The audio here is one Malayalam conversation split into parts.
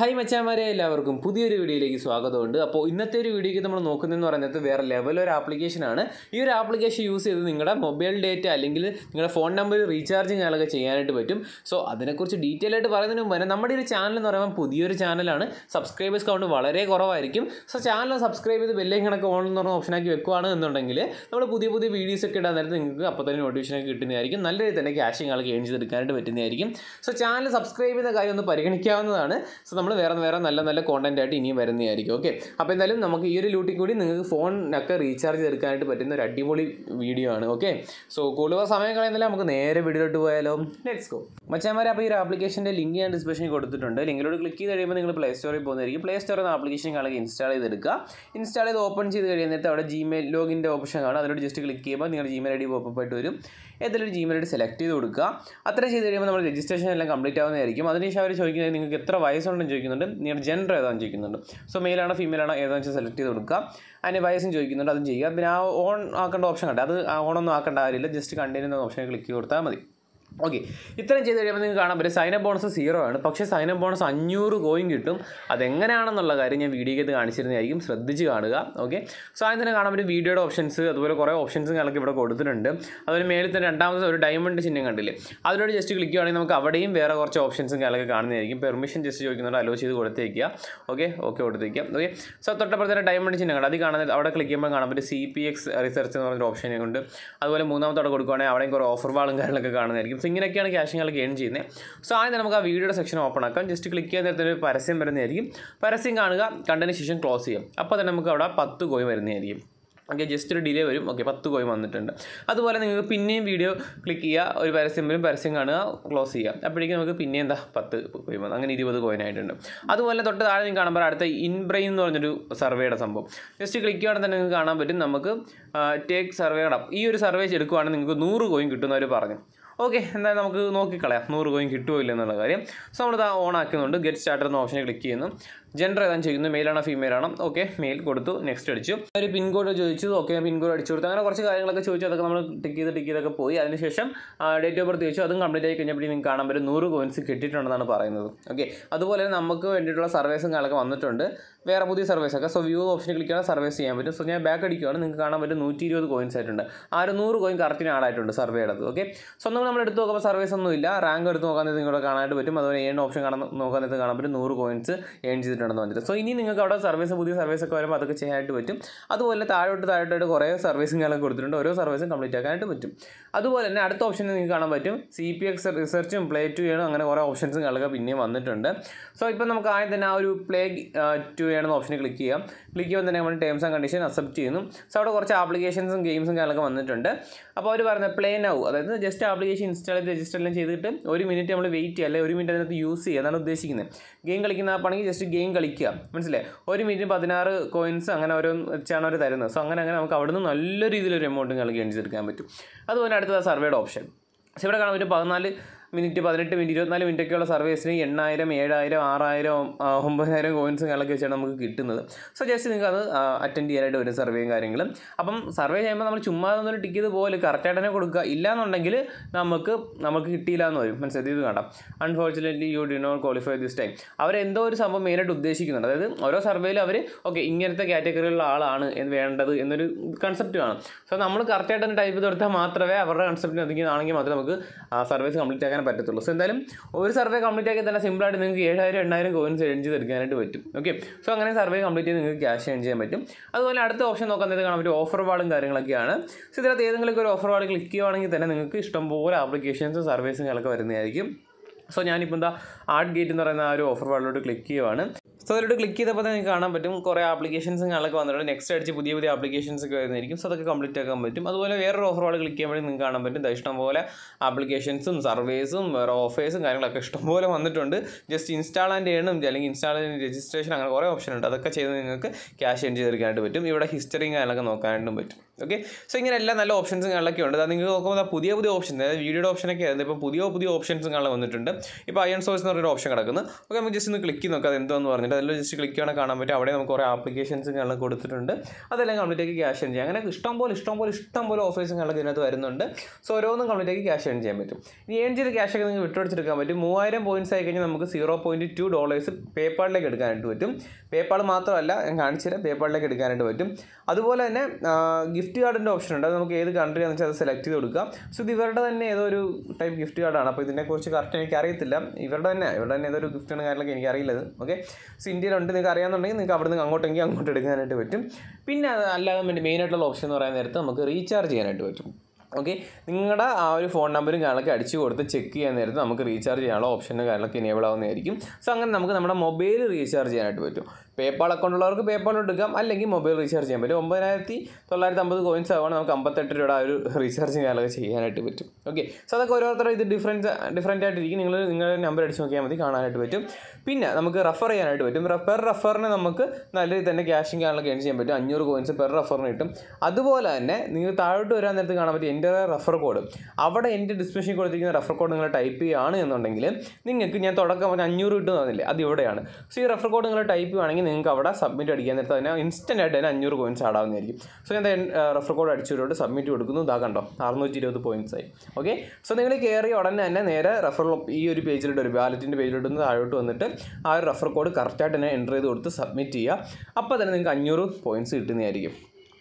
ഹായ് മച്ചാമാരെ എല്ലാവർക്കും പുതിയൊരു വീഡിയോയിലേക്ക് സ്വാഗതമുണ്ട് അപ്പോൾ ഇന്നത്തെ ഒരു വീഡിയോയ്ക്ക് നമ്മൾ നോക്കുന്നതെന്ന് പറയുന്നത് വേറെ ലെവൽ ഒരു ആപ്ലിക്കേഷനാണ് ഈ ഒരു ആപ്ലിക്കേഷൻ യൂസ് ചെയ്ത് നിങ്ങളുടെ മൊബൈൽ ഡേറ്റ അല്ലെങ്കിൽ നിങ്ങളുടെ ഫോൺ നമ്പർ റീചാർജിങ് അതൊക്കെ ചെയ്യാനായിട്ട് പറ്റും സോ അതിനെക്കുറിച്ച് ഡീറ്റെയിൽ ആയിട്ട് പറയുന്നതിന് മുമ്പ് നമ്മുടെ ഒരു ചാനൽ എന്ന് പറയുമ്പോൾ പുതിയൊരു ചാനലാണ് സബ്സ്ക്രൈബേഴ്സ് കൗണ്ട് വളരെ കുറവായിരിക്കും സോ ചാനൽ സബ്സ്ക്രൈബ് ചെയ്ത് ബെല്ലേക്ക് കണക്ക് ഓൺ എന്ന് പറഞ്ഞ ഓപ്ഷനാക്കി വെക്കുകയാണ് എന്നുണ്ടെങ്കിൽ നമ്മൾ പുതിയ പുതിയ വീഡിയോസ് ഒക്കെ ഇടാൻ നേരത്തെ നിങ്ങൾക്ക് അപ്പോൾ തന്നെ നോട്ടിഫിക്കേഷൻ കിട്ടുന്നതായിരിക്കും നല്ല രീതിയിൽ തന്നെ ക്യാഷ് നിങ്ങൾക്ക് എഴുതി എടുക്കാനായിട്ട് പറ്റുന്നതായിരിക്കും സോ ചാനൽ സബ്സ്ക്രൈബ് ചെയ്യുന്ന കാര്യം ഒന്ന് പരിഗണിക്കാവുന്നതാണ് സോ നമ്മൾ വേറെ വേറെ നല്ല നല്ല കോണ്ടന്റ് ആയിട്ട് ഇനിയും വരുന്നതായിരിക്കും ഓക്കെ അപ്പോൾ എന്തായാലും നമുക്ക് ഈ ഒരു ലൂട്ടിൽ കൂടി നിങ്ങൾക്ക് ഫോണൊക്കെ റീചാർജ് ചെയ്തെടുക്കാനായിട്ട് പറ്റുന്ന ഒരു അടിപൊളി വീഡിയോ ആണ് ഓക്കെ സോ കൂടുതൽ സമയം കളയുന്നില്ല നമുക്ക് നേരെ വീഡിയോയിലോട്ട് പോയാലോ ലെറ്റ്സ് ഗോ മച്ചാമാരെ അപ്പോൾ ഈ ഒരു ആപ്ലിക്കേഷൻ്റെ ലിങ്ക് ഞാൻ ഡിസ്ക്രിപ്ഷനിൽ കൊടുത്തിട്ടുണ്ട് ലിങ്കിലോട് ക്ലിക്ക് ചെയ്ത് കഴിയുമ്പോൾ നിങ്ങൾ പ്ലേ സ്റ്റോറിൽ പോകുന്നതായിരിക്കും പ്ലേ സ്റ്റോർ എന്ന ആപ്ലിക്കേഷൻ കാണുക ഇൻസ്റ്റാൾ ചെയ്തെടുക്കുക ഇൻസ്റ്റാൾ ചെയ്ത് ഓപ്പൺ ചെയ്ത് കഴിയുന്നിട്ട് അവിടെ ജിമെയിൽ ലോഗിൻ്റെ ഓപ്ഷൻ കാണും അതിനോട് ജസ്റ്റ് ക്ലിക്ക് ചെയ്യുമ്പോൾ നിങ്ങളുടെ ജിമെയിൽ ഐ ഡി പോപ്പ് ആയിട്ട് വരും ഏതെങ്കിലും ജിമെയിൽ ഐ ഡി സെലക്ട് ചെയ്ത് കൊടുക്കുക അത്ര ചെയ്ത് കഴിയുമ്പോൾ നമ്മൾ രജിസ്ട്രേഷൻ എല്ലാം കംപ്ലീറ്റ് ആവുന്നതായിരിക്കും അതിനുശേഷം അവർ ചോദിക്കുന്നത് നിങ്ങൾക്ക് എത്ര വയസ്സുണ്ടെന്ന് ചോദിക്കും ചോദിക്കുന്നുണ്ട് നിയർ ജെൻഡർ ഏതാണെന്ന് ചോദിക്കുന്നുണ്ട് സോ മെയിലാണോ ഫീമെയിലാണോ ഏതാണെന്ന് വെച്ചാൽ സെലക്ട് ചെയ്ത് കൊടുക്കുക അതിന് വയസ്സും ചോദിക്കുന്നുണ്ട് അതും ചെയ്യുക പിന്നെ ആ ഓൺ ആക്കേണ്ട ഓപ്ഷൻ കണ്ടേ അത് ഓൺ ഒന്നും ആക്കേണ്ട കാര്യമില്ല ജസ്റ്റ് കണ്ടിന്യൂ എന്ന ഓപ്ഷനിൽ ക്ലിക്ക് ചെയ്ത് കൊടുത്താൽ മതി ഓക്കെ ഇത്രയും ചെയ്ത് കഴിയുമ്പോൾ നിങ്ങൾക്ക് കാണാൻ പറ്റും സൈനപ്പ് ബോണസ് സീറോ ആണ് പക്ഷേ സൈനപ്പ് ബോണസ് അഞ്ഞൂറ് കോയിൻ കിട്ടും അതെങ്ങനെയാണെന്നുള്ള കാര്യം ഞാൻ വീഡിയോയ്ക്കകത്ത് കാണിച്ചിരുന്നതായിരിക്കും ശ്രദ്ധിച്ച് കാണുക ഓക്കെ സോ അതിന് തന്നെ കാണാൻ പറ്റും വീഡിയോയുടെ ഓപ്ഷൻസ് അതുപോലെ കുറേ ഓപ്ഷൻസും കണക്ക് ഇവിടെ കൊടുത്തിട്ടുണ്ട് അതുപോലെ മേലത്തെ തന്നെ രണ്ടാമത്തെ ഒരു ഡയമണ്ട് ചിഹ്നം കണ്ടില്ലേ അതിലൂടെ ജസ്റ്റ് ക്ലിക്ക് ചെയ്യുകയാണെങ്കിൽ നമുക്ക് അവിടെയും വേറെ കുറച്ച് ഓപ്ഷൻസും കണക്ക് കാണുന്നതായിരിക്കും പെർമിഷൻ ജസ്റ്റ് ചോദിക്കുന്നുണ്ട് അലോ ചെയ്ത് കൊടുത്തേക്കുക ഓക്കെ ഓക്കെ കൊടുത്തേക്കുക ഓക്കെ സോ തൊട്ടപ്പുറത്തെ തന്നെ ഡയമണ്ട് ചിഹ്നം കണ്ടത് അത് കാണുന്നത് അവിടെ ക്ലിക്ക് ചെയ്യുമ്പോൾ കാണാൻ പറ്റും സി പി എക്സ് റിസർച്ച് എന്ന് പറഞ്ഞൊരു ഓപ്ഷൻ ഉണ്ട് അതുപോലെ മൂന്നാമത്തോടെ കൊടുക്കുകയാണെങ്കിൽ അവിടെയും കുറേ ഓഫർ വാളും കാര്യങ്ങളൊക്കെ കാണുന്നതായിരിക്കും സോ ഇങ്ങനെയൊക്കെയാണ് ക്യാഷ് നിങ്ങൾക്ക് ഗെയിൻ ചെയ്യുന്നത് സോ ആദ്യം നമുക്ക് ആ വീഡിയോയുടെ സെക്ഷൻ ഓപ്പൺ ആക്കാം ജസ്റ്റ് ക്ലിക്ക് ചെയ്യാൻ നേരത്തെ ഒരു പരസ്യം വരുന്നതായിരിക്കും പരസ്യം കാണുക കണ്ടതിന് ശേഷം ക്ലോസ് ചെയ്യാം അപ്പോൾ തന്നെ നമുക്ക് അവിടെ പത്ത് കോയിൻ വരുന്നതായിരിക്കും ഓക്കെ ജസ്റ്റ് ഒരു ഡിലേ വരും ഓക്കെ പത്ത് കോയിൻ വന്നിട്ടുണ്ട് അതുപോലെ നിങ്ങൾക്ക് പിന്നെയും വീഡിയോ ക്ലിക്ക് ചെയ്യുക ഒരു പരസ്യം വരും പരസ്യം കാണുക ക്ലോസ് ചെയ്യുക അപ്പോഴേക്കും നമുക്ക് പിന്നെ എന്താ പത്ത് കോയിൻ വന്നു അങ്ങനെ ഇരുപത് കോയിൻ ആയിട്ടുണ്ട് അതുപോലെ തൊട്ട് താഴെ നിങ്ങൾക്ക് പറയാം അടുത്ത ഇൻബ്രെയിൻ എന്ന് പറഞ്ഞൊരു സർവേയുടെ സംഭവം ജസ്റ്റ് ക്ലിക്ക് ചെയ്യുകയാണെങ്കിൽ തന്നെ നിങ്ങൾക്ക് കാണാൻ പറ്റും നമുക്ക് ടേക്ക് സർവേയുടെ ഈ ഒരു സർവേ എടുക്കുകയാണെങ്കിൽ നിങ്ങൾക്ക് നൂറ് കോയിൻ കിട്ടുമെന്ന് അവർ പറഞ്ഞു ഓക്കെ എന്തായാലും നമുക്ക് നോക്കിക്കളയാം നൂറ് കോയിൻ കിട്ടുമോ ഇല്ല എന്നുള്ള കാര്യം സോ നമ്മളിത് ഓൺ ആക്കുന്നുണ്ട് ഗെറ്റ് സ്റ്റാർട്ടർ എന്ന ഓപ്ഷനിൽ ക്ലിക്ക് ചെയ്യുന്നു ജെൻഡർ ഏതാണ് ചെയ്യുന്നു മെയിലാണോ ഫീമെയിൽ ആണോ ഓക്കെ മെയിൽ കൊടുത്തു നെക്സ്റ്റ് അടിച്ചു ഒരു പിൻകോഡ് ചോദിച്ചു ഓക്കെ പിൻകോഡ് അടിച്ചു കൊടുത്തു അങ്ങനെ കുറച്ച് കാര്യങ്ങളൊക്കെ ചോദിച്ചു അതൊക്കെ നമ്മൾ ടിക്ക് ചെയ്ത് ടിക്ക് ചെയ്തൊക്കെ പോയി അതിനുശേഷം ഡേറ്റ് ഓഫ് ബർത്ത് ചോദിച്ചു അതും കംപ്ലീറ്റ് ആയി കഴിഞ്ഞപ്പോൾ നിങ്ങൾക്ക് കാണാൻ പറ്റും നൂറ് കോയിൻസ് കിട്ടിയിട്ടുണ്ടെന്നാണ് പറയുന്നത് ഓക്കെ അതുപോലെ നമുക്ക് വേണ്ടിയിട്ടുള്ള സർവേസും കാര്യങ്ങളൊക്കെ വന്നിട്ടുണ്ട് വേറെ പുതിയ സർവീസ് ഒക്കെ സോ വ്യൂ ഓപ്ഷൻ ക്ലിക്ക് ചെയ്താൽ സർവീസ് ചെയ്യാൻ പറ്റും സോ ഞാൻ ബാക്ക് അടിക്കുകയാണ് നിങ്ങൾക്ക് കാണാൻ പറ്റും നൂറ്റി ഇരുപത് കോയിൻസ് ആയിട്ടുണ്ട് ആ ഒരു നൂറ് കോയിൻ കറക്റ്റിന് ആളായിട്ടുണ്ട് സർവേ അത് ഓക്കെ സോ നമ്മൾ എടുത്ത് നോക്കുമ്പോൾ സർവീസ് ഒന്നും ഇല്ല റാങ്ക് എടുത്ത് നോക്കാൻ നേരത്തെ നിങ്ങളുടെ കാണാനായിട്ട് പറ്റും അതുപോലെ ഏഴ് ഓപ്ഷൻ കാണാൻ നോക്കാൻ നേരത്തെ കാണാൻ പറ്റും നൂറ് കോയിൻസ് ഏൺ ചെയ്തിട്ടുണ്ടെന്ന് വന്നിട്ട് സോ ഇനി നിങ്ങൾക്ക് അവിടെ സർവീസ് പുതിയ സർവീസ് ഒക്കെ വരുമ്പോൾ അതൊക്കെ ചെയ്യാനായിട്ട് പറ്റും അതുപോലെ താഴോട്ട് താഴോട്ടായിട്ട് കുറേ സർവീസും കാലം കൊടുത്തിട്ടുണ്ട് ഓരോ സർവീസും കംപ്ലീറ്റ് ആക്കാനായിട്ട് പറ്റും അതുപോലെ തന്നെ അടുത്ത ഓപ്ഷൻ നിങ്ങൾക്ക് കാണാൻ പറ്റും സി പി എക്സ് റിസർച്ചും പ്ലേ ടു ചെയ്യണം അങ്ങനെ കുറേ ഓപ്ഷൻസും കാലൊക്കെ പിന്നെയും വന്നിട്ടുണ്ട് സോ ഇപ്പം നമുക്ക് ആദ്യം തന്നെ ആ ഒരു പ്ലേ ടു വേണമെന്ന ഓപ്ഷനിൽ ക്ലിക്ക് ചെയ്യാം ക്ലിക്ക് ചെയ്യുമ്പോൾ തന്നെ നമ്മൾ ടേംസ് ആൻഡ് കണ്ടീഷൻ അക്സെപ്റ്റ് ചെയ്യുന്നു സോ അവിടെ കുറച്ച് ആപ്ലിക്കേഷൻസും ഗെയിംസും കാര്യങ്ങളൊക്കെ വന്നിട്ടുണ്ട് അപ്പോൾ അവർ പറഞ്ഞ പ്ലേ നൗ അതായത് ജസ്റ്റ് ആപ്ലിക്കേഷൻ ഇൻസ്റ്റാൾ ചെയ്ത് രജിസ്റ്റർ എല്ലാം ചെയ്തിട്ട് ഒരു മിനിറ്റ് നമ്മൾ വെയിറ്റ് ചെയ്യുക അല്ലെങ്കിൽ ഒരു മിനിറ്റ് അതിനകത്ത് യൂസ് ചെയ്യുക എന്നാണ് ഉദ്ദേശിക്കുന്നത് ഗെയിം കളിക്കുന്ന ആപ്പാണെങ്കിൽ ജസ്റ്റ് ഗെയിം കളിക്കുക മനസ്സിലെ ഒരു മിനിറ്റ് പതിനാറ് കോയിൻസ് അങ്ങനെ ഓരോ വെച്ചാണ് അവർ തരുന്നത് സോ അങ്ങനെ അങ്ങനെ നമുക്ക് അവിടുന്ന് നല്ല രീതിയിൽ ഒരു എമൗണ്ടും കളിക്കാൻ ചെയ്തെടുക്കാൻ പറ്റും അതുപോലെ അടുത്തത് സർവേയുടെ ഓപ്ഷൻ പക്ഷേ ഇവിടെ കാണാൻ പറ്റും പതിനാല് മിനിറ്റ് പതിനെട്ട് മിനിറ്റ് ഇരുപത്തിനാല് മിനിറ്റൊക്കെയുള്ള സർവീസിന് എണ്ണായിരം ഏഴായിരം ആറായിരം ഒമ്പതിനായിരം കോയിൻസും കാര്യങ്ങളൊക്കെ വെച്ചാണ് നമുക്ക് കിട്ടുന്നത് സോ ജസ്റ്റ് നിങ്ങൾക്ക് അത് അറ്റൻഡ് ചെയ്യാനായിട്ട് വരും സർവേയും കാര്യങ്ങളും അപ്പം സർവേ ചെയ്യുമ്പോൾ നമ്മൾ ചുമ്മാ ഒന്നും ടിക്ക് ചെയ്ത് പോലെ കറക്റ്റായിട്ട് തന്നെ കൊടുക്കുക ഇല്ലയെന്നുണ്ടെങ്കിൽ നമുക്ക് നമുക്ക് കിട്ടിയില്ല എന്ന് വരും മനസ്സിലായി ഇത് unfortunately you did not qualify this time അവരെന്തോ ഒരു സംഭവം മെയിനായിട്ട് ഉദ്ദേശിക്കുന്നുണ്ട് അതായത് ഓരോ സർവേയിലും അവർ ഓക്കെ ഇങ്ങനത്തെ കാറ്റഗറിയിലുള്ള ആളാണ് എന്ന് വേണ്ടത് എന്നൊരു കൺസെപ്റ്റ് വേണം സോ നമ്മൾ കറക്റ്റായിട്ട് തന്നെ ടൈപ്പ് ചെയ്ത് കൊടുത്താൽ മാത്രമേ അവരുടെ കൺസെപ്റ്റിന് ഒതുങ്ങിയതാണെങ്കിൽ മാത്രമേ നമുക്ക് സർവീസ് കംപ്ലീറ്റ് ആക്കാൻ ചെയ്യാൻ പറ്റത്തുള്ളൂ സോ എന്തായാലും ഒരു സർവേ കംപ്ലീറ്റ് ആക്കി തന്നെ സിമ്പിളായിട്ട് നിങ്ങൾക്ക് ഏഴായിരം എണ്ണായിരം കോയിൻസ് എൺ ചെയ്തെടുക്കാനായിട്ട് പറ്റും ഓക്കെ സോ അങ്ങനെ സർവേ കംപ്ലീറ്റ് ചെയ്ത് നിങ്ങൾക്ക് ക്യാഷ് എൺ ചെയ്യാൻ പറ്റും അതുപോലെ അടുത്ത ഓപ്ഷൻ നോക്കാൻ നേരത്തെ കാണാൻ പറ്റും ഓഫർ വാളും കാര്യങ്ങളൊക്കെയാണ് സോ ഇതിനകത്ത് ഏതെങ്കിലും ഒരു ഓഫർ വാൾ ക്ലിക്ക് ചെയ്യുവാണെങ്കിൽ തന്നെ നിങ്ങൾക്ക് ഇഷ്ടംപോലെ ആപ്ലിക്കേഷൻസും സർവീസും കളൊക്കെ വരുന്നതായിരിക്കും സോ ഞാനിപ്പോൾ എന്താ ആർട്ട് ഗേറ്റ് എന്ന് പറയുന്ന ആ ഒരു ഓഫർ വാളിലോട്ട് ക്ലിക്ക് ചെയ്യുവാണ് സോ അതിലോട്ട് ക്ലിക്ക് ചെയ്തപ്പോൾ തന്നെ നിങ്ങൾക്ക് കാണാൻ പറ്റും കുറേ ആപ്ലിക്കേഷൻസും കാണാനൊക്കെ വന്നിട്ടുണ്ട് നെക്സ്റ്റ് അടിച്ച് പുതിയ പുതിയ ആപ്ലിക്കേഷൻസ് ഒക്കെ വരുന്നതായിരിക്കും സോ അതൊക്കെ കംപ്ലീറ്റ് ആക്കാൻ പറ്റും അതുപോലെ വേറൊരു ഓഫറോട് ക്ലിക്ക് ചെയ്യുമ്പോൾ നിങ്ങൾക്ക് കാണാൻ പറ്റും ഇഷ്ടം പോലെ ആപ്ലിക്കേഷൻസും സർവേസും വേറെ ഓഫേഴ്സും കാര്യങ്ങളൊക്കെ ഇഷ്ടംപോലെ വന്നിട്ടുണ്ട് ജസ്റ്റ് ഇൻസ്റ്റാൾ ആൻഡ് ചെയ്യണം അല്ലെങ്കിൽ ഇൻസ്റ്റാൾ രജിസ്ട്രേഷൻ അങ്ങനെ കുറേ ഓപ്ഷൻ ഉണ്ട് അതൊക്കെ ചെയ്ത് നിങ്ങൾക്ക് ക്യാഷ് എൻ ചെയ്തെടുക്കാനായിട്ട് പറ്റും ഇവിടെ ഹിസ്റ്ററിയും കാര്യങ്ങളൊക്കെ നോക്കാനായിട്ടും പറ്റും ഓക്കെ സോ ഇങ്ങനെ എല്ലാ നല്ല ഓപ്ഷൻസും കാണാനൊക്കെ ഉണ്ട് അത് നിങ്ങൾ നോക്കുമ്പോൾ പുതിയ പുതിയ ഓപ്ഷൻ അതായത് വീഡിയോയുടെ ഓപ്ഷനൊക്കെ ആയിരുന്നു ഇപ്പോൾ പുതിയ പുതിയ ഓപ്ഷൻസും കാണാൻ വന്നിട്ടുണ്ട് ഇപ്പോൾ അയൺ സോഴ്സ് എന്ന് പറഞ്ഞൊരു ഓപ്ഷൻ കിടക്കുന്നു ഓക്കെ നമുക്ക് ജസ്റ്റ് ഒന്ന് ക്ലിക്ക് നോക്കാം അത് എന്ന് പറഞ്ഞിട്ട് അതിൽ ജസ്റ്റ് ക്ലിക്ക് ചെയ്യണം കാണാൻ പറ്റും അവിടെ നമുക്ക് കുറേ ആപ്ലിക്കേഷൻസും കാണാൻ കൊടുത്തിട്ടുണ്ട് അതെല്ലാം കംപ്ലീറ്റ് ക്യാഷ് ഓൺ ചെയ്യാം അങ്ങനെ ഇഷ്ടം പോലെ ഇഷ്ടം പോലെ ഇഷ്ടം പോലെ ഓഫേഴ്സും കാര്യങ്ങളൊക്കെ ഇതിനകത്ത് വരുന്നുണ്ട് സോ ഓരോന്നും കംപ്ലീറ്റ് ക്യാഷ് ഓൺ ചെയ്യാൻ പറ്റും ഈ ഏൺ ചെയ്ത ക്യാഷ് ഒക്കെ നിങ്ങൾക്ക് വിട്ടുപിടിച്ചെടുക്കാൻ പറ്റും മൂവായിരം പോയിൻറ്റ്സ് ആയി കഴിഞ്ഞാൽ നമുക്ക് സീറോ പോയിൻറ്റ് ടു ഡോളേഴ്സ് പേപ്പാളിലേക്ക് എടുക്കാനായിട്ട് പറ്റും പേപ്പാൾ മാത്രമല്ല ഞാൻ കാണിച്ചില്ല പേപ്പാളിലേക്ക് എടുക്കാനായിട്ട് പറ്റും അതുപോലെ തന്നെ ഗിഫ്റ്റ് ഗിഫ്റ്റ് കാർഡിൻ്റെ ഓപ്ഷൻ ഉണ്ട് അത് നമുക്ക് ഏത് കൺട്രി എന്ന് വെച്ചാൽ അത് സെലക്ട് ചെയ്ത് കൊടുക്കാം സോ ഇത് ഇവരുടെ തന്നെ ഏതോ ഒരു ടൈപ്പ് ഗിഫ്റ്റ് കാർഡാണ് അപ്പോൾ ഇതിനെക്കുറിച്ച് കറക്റ്റ് എനിക്ക് അറിയത്തില്ല ഇവരുടെ തന്നെ ഇവരുടെ തന്നെ ഏതൊരു ആണ് കാര്യങ്ങളൊക്കെ എനിക്ക് അറിയില്ലത് ഓക്കെ സോ ഇന്ത്യയിലുണ്ട് നിങ്ങൾക്ക് അറിയാമെന്നുണ്ടെങ്കിൽ നിങ്ങൾക്ക് അവിടെ നിന്ന് അങ്ങോട്ടെങ്കിൽ അങ്ങോട്ട് എടുക്കാനായിട്ട് പറ്റും പിന്നെ അല്ലാതെ മെയിനായിട്ടുള്ള ഓപ്ഷൻ എന്ന് പറയാൻ നേരത്ത് നമുക്ക് റീചാർജ് ചെയ്യാനായിട്ട് പറ്റും ഓക്കെ നിങ്ങളുടെ ആ ഒരു ഫോൺ നമ്പറും കാര്യങ്ങളൊക്കെ അടിച്ചു കൊടുത്ത് ചെക്ക് ചെയ്യാൻ നേരത്ത് നമുക്ക് റീചാർജ് ചെയ്യാനുള്ള ഓപ്ഷനും കാര്യങ്ങളൊക്കെ എനേബിൾ ആവുന്നതായിരിക്കും സോ അങ്ങനെ നമുക്ക് നമ്മുടെ മൊബൈൽ റീചാർജ് ചെയ്യാനായിട്ട് പറ്റും പേപ്പാൾ അക്കൗണ്ട് ഉള്ളവർക്ക് പേപ്പാൾ എടുക്കാം അല്ലെങ്കിൽ മൊബൈൽ റീചാർജ് ചെയ്യാൻ പറ്റും ഒമ്പതിനായിരത്തി തൊള്ളായിരത്തി അമ്പത് കോയിൻസ് ആവുകയാണ് നമുക്ക് അമ്പത്തെട്ട് രൂപയുടെ ആ ഒരു റീചാർജ് കാലൊക്കെ ചെയ്യാനായിട്ട് പറ്റും ഓക്കെ സോ അതൊക്കെ ഓരോരുത്തരുടെ ഇത് ഡിഫറൻസ് ഡിഫറൻറ്റ് ആയിട്ടിരിക്കും നിങ്ങൾ നിങ്ങളുടെ നമ്പർ അടിച്ച് നോക്കിയാൽ മതി കാണാനായിട്ട് പറ്റും പിന്നെ നമുക്ക് റഫർ ചെയ്യാനായിട്ട് പറ്റും റഫർ റഫറിന് നമുക്ക് നല്ല രീതിയിൽ തന്നെ ക്യാഷും കാര്യങ്ങളൊക്കെ ഏൺ ചെയ്യാൻ പറ്റും അഞ്ഞൂറ് കോയിൻസ് പെർ റഫറിന് കിട്ടും അതുപോലെ തന്നെ നിങ്ങൾ താഴോട്ട് വരാൻ നേരത്ത് കാണാൻ പറ്റും എൻ്റെ റഫർ കോഡ് അവിടെ എൻ്റെ ഡിസ്ക്രിപ്ഷനിൽ കൊടുത്തിരിക്കുന്ന റഫർ കോഡ് നിങ്ങൾ ടൈപ്പ് ചെയ്യുകയാണ് എന്നുണ്ടെങ്കിൽ നിങ്ങൾക്ക് ഞാൻ തുടക്കം അഞ്ഞൂറ് കിട്ടുമെന്ന് അത് ഇവിടെയാണ് സോ ഈ റഫർ കോഡ് നിങ്ങൾ ടൈപ്പ് ചെയ്യുകയാണെങ്കിൽ നിങ്ങൾക്ക് അവിടെ സബ്മിറ്റ് അടിക്കാൻ നേരത്തെ തന്നെ ഇൻസ്റ്റൻ്റ് ആയിട്ട് തന്നെ അഞ്ഞൂറ് കോയിൻസ് ആടാവുന്നതായിരിക്കും സോ ഞാൻ റെഫർ കോഡ് അടിച്ചവരോട് സബ്മിറ്റ് കൊടുക്കുന്നു ഇതാ കണ്ടോ അറുന്നൂറ്റി ഇരുപത് പോയിൻസ് ആയി ഓക്കെ സോ നിങ്ങൾ കയറി ഉടനെ തന്നെ നേരെ റെഫർ ഈ ഒരു പേജിലോട്ട് ഒരു വാലറ്റിൻ്റെ പേജിലോട്ട് ഒന്ന് താഴോട്ട് വന്നിട്ട് ആ ഒരു റെഫർ കോഡ് കറക്റ്റായിട്ട് തന്നെ എൻ്റർ ചെയ്ത് കൊടുത്ത് സബ്മിറ്റ് ചെയ്യുക അപ്പോൾ തന്നെ നിങ്ങൾക്ക് അഞ്ഞൂറ് പോയിൻസ് കിട്ടുന്നതായിരിക്കും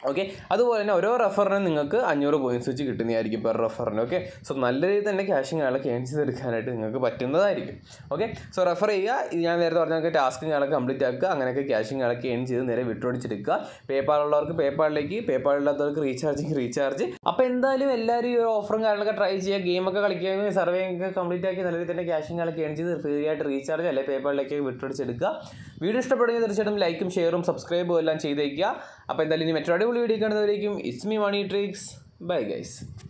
ഓക്കെ അതുപോലെ തന്നെ ഓരോ റെഫറിനും നിങ്ങൾക്ക് അഞ്ഞൂറ് പോയിന്റ്സ് വെച്ച് കിട്ടുന്നതായിരിക്കും പെർ റെഫറിന് ഓക്കെ സോ നല്ല രീതിയിൽ തന്നെ ക്യാഷും കാര്യങ്ങളൊക്കെ ഏൺ ചെയ്തെടുക്കാനായിട്ട് നിങ്ങൾക്ക് പറ്റുന്നതായിരിക്കും ഓക്കെ സോ റെഫർ ചെയ്യുക ഞാൻ നേരത്തെ പറഞ്ഞ ടാസ്ക് ടാസ്കും കാര്യങ്ങളൊക്കെ കംപ്ലീറ്റ് ആക്കുക അങ്ങനെയൊക്കെ ക്യാഷും കാര്യങ്ങളൊക്കെ ഏൺ ചെയ്ത് നേരെ വിട്ടുപിടിച്ചെടുക്കുക പേപ്പാൾ ഉള്ളവർക്ക് പേപ്പാളിലേക്ക് പേപ്പാൾ ഇല്ലാത്തവർക്ക് റീചാർജിങ് റീചാർജ് അപ്പോൾ എന്തായാലും എല്ലാവരും ഈ ഓഫറും കാര്യങ്ങളൊക്കെ ട്രൈ ചെയ്യുക ഗെയിമൊക്കെ കളിക്കുകയും സർവേ ഒക്കെ കംപ്ലീറ്റ് ആക്കി നല്ല രീതിയിൽ തന്നെ ക്യാഷും കാര്യങ്ങളൊക്കെ ഏൺ ചെയ്ത് ഫ്രീ ആയിട്ട് റീചാർജ് അല്ലെങ്കിൽ പേപ്പാളിലേക്ക് വിട്ടുപിടിച്ചെടുക്കുക വീഡിയോ ഇഷ്ടപ്പെടുകയും തീർച്ചയായിട്ടും ലൈക്കും ഷെയറും സബ്സ്ക്രൈബും എല്ലാം ചെയ്തേക്കുക അപ്പോൾ എന്തായാലും ഇനി മറ്റൊരു വീഡിയോ കാണുന്നവരേക്കും ഇസ്മി മണി ട്രിക്സ് ബൈ ഗൈസ്